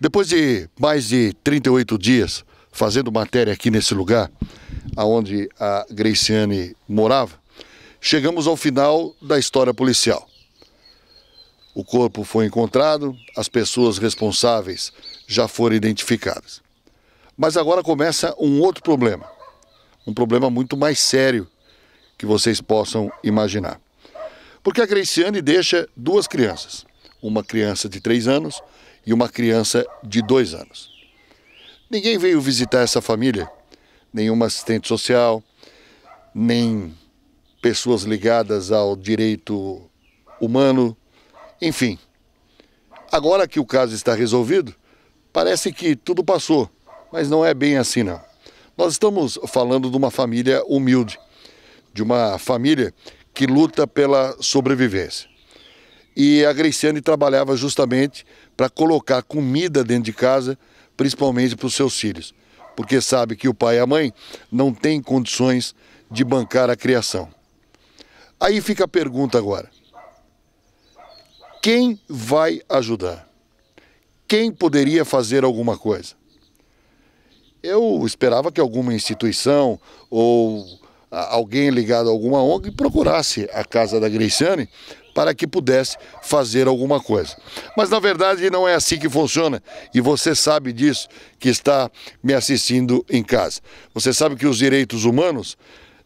Depois de mais de 38 dias fazendo matéria aqui nesse lugar, aonde a Graciane morava, chegamos ao final da história policial. O corpo foi encontrado, as pessoas responsáveis já foram identificadas. Mas agora começa um outro problema, um problema muito mais sério que vocês possam imaginar. Porque a Graciane deixa duas crianças, uma criança de 3 anos e uma criança de dois anos. Ninguém veio visitar essa família, nenhuma assistente social, nem pessoas ligadas ao direito humano, enfim. Agora que o caso está resolvido, parece que tudo passou, mas não é bem assim não. Nós estamos falando de uma família humilde, de uma família que luta pela sobrevivência. E a Graciane trabalhava justamente para colocar comida dentro de casa, principalmente para os seus filhos, porque sabe que o pai e a mãe não têm condições de bancar a criação. Aí fica a pergunta agora: quem vai ajudar? Quem poderia fazer alguma coisa? Eu esperava que alguma instituição ou alguém ligado a alguma ONG procurasse a casa da Graciane para que pudesse fazer alguma coisa. Mas na verdade não é assim que funciona e você sabe disso que está me assistindo em casa. Você sabe que os direitos humanos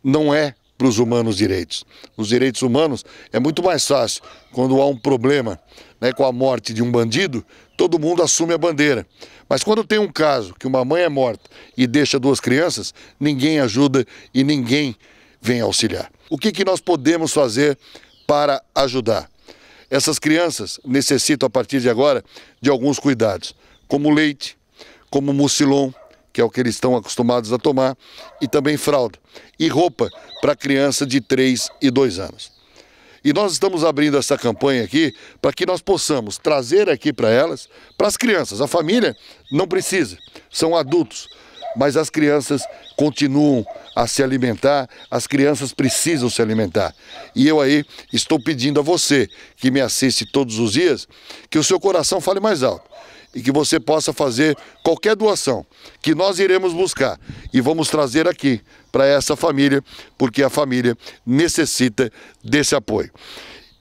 não é para os humanos direitos. Os direitos humanos é muito mais fácil quando há um problema né, com a morte de um bandido, todo mundo assume a bandeira. Mas quando tem um caso que uma mãe é morta e deixa duas crianças, ninguém ajuda e ninguém vem auxiliar. O que, que nós podemos fazer para ajudar. Essas crianças necessitam, a partir de agora, de alguns cuidados, como leite, como mucilon, que é o que eles estão acostumados a tomar, e também fralda, e roupa para criança de 3 e 2 anos. E nós estamos abrindo essa campanha aqui para que nós possamos trazer aqui para elas, para as crianças. A família não precisa, são adultos, mas as crianças continuam a se alimentar, as crianças precisam se alimentar. E eu aí estou pedindo a você que me assiste todos os dias, que o seu coração fale mais alto e que você possa fazer qualquer doação que nós iremos buscar e vamos trazer aqui para essa família, porque a família necessita desse apoio.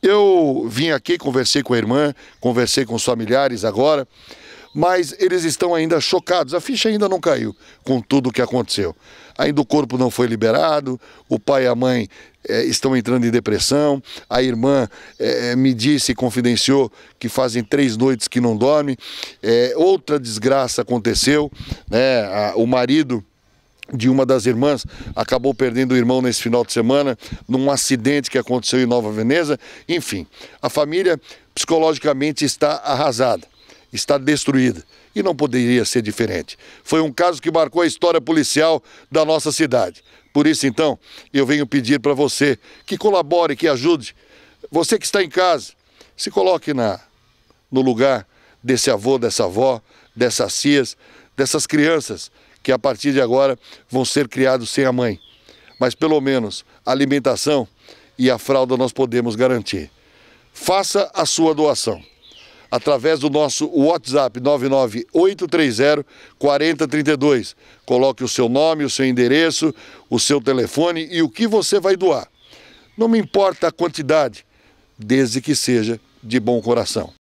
Eu vim aqui, conversei com a irmã, conversei com os familiares agora mas eles estão ainda chocados. A ficha ainda não caiu com tudo o que aconteceu. Ainda o corpo não foi liberado, o pai e a mãe é, estão entrando em depressão, a irmã é, me disse, e confidenciou, que fazem três noites que não dorme. É, outra desgraça aconteceu, né? A, o marido de uma das irmãs, acabou perdendo o irmão nesse final de semana, num acidente que aconteceu em Nova Veneza. Enfim, a família psicologicamente está arrasada está destruída e não poderia ser diferente. Foi um caso que marcou a história policial da nossa cidade. Por isso, então, eu venho pedir para você que colabore, que ajude. Você que está em casa, se coloque na, no lugar desse avô, dessa avó, dessas cias, dessas crianças que a partir de agora vão ser criados sem a mãe. Mas pelo menos a alimentação e a fralda nós podemos garantir. Faça a sua doação através do nosso WhatsApp 998304032 Coloque o seu nome, o seu endereço, o seu telefone e o que você vai doar. Não me importa a quantidade, desde que seja de bom coração.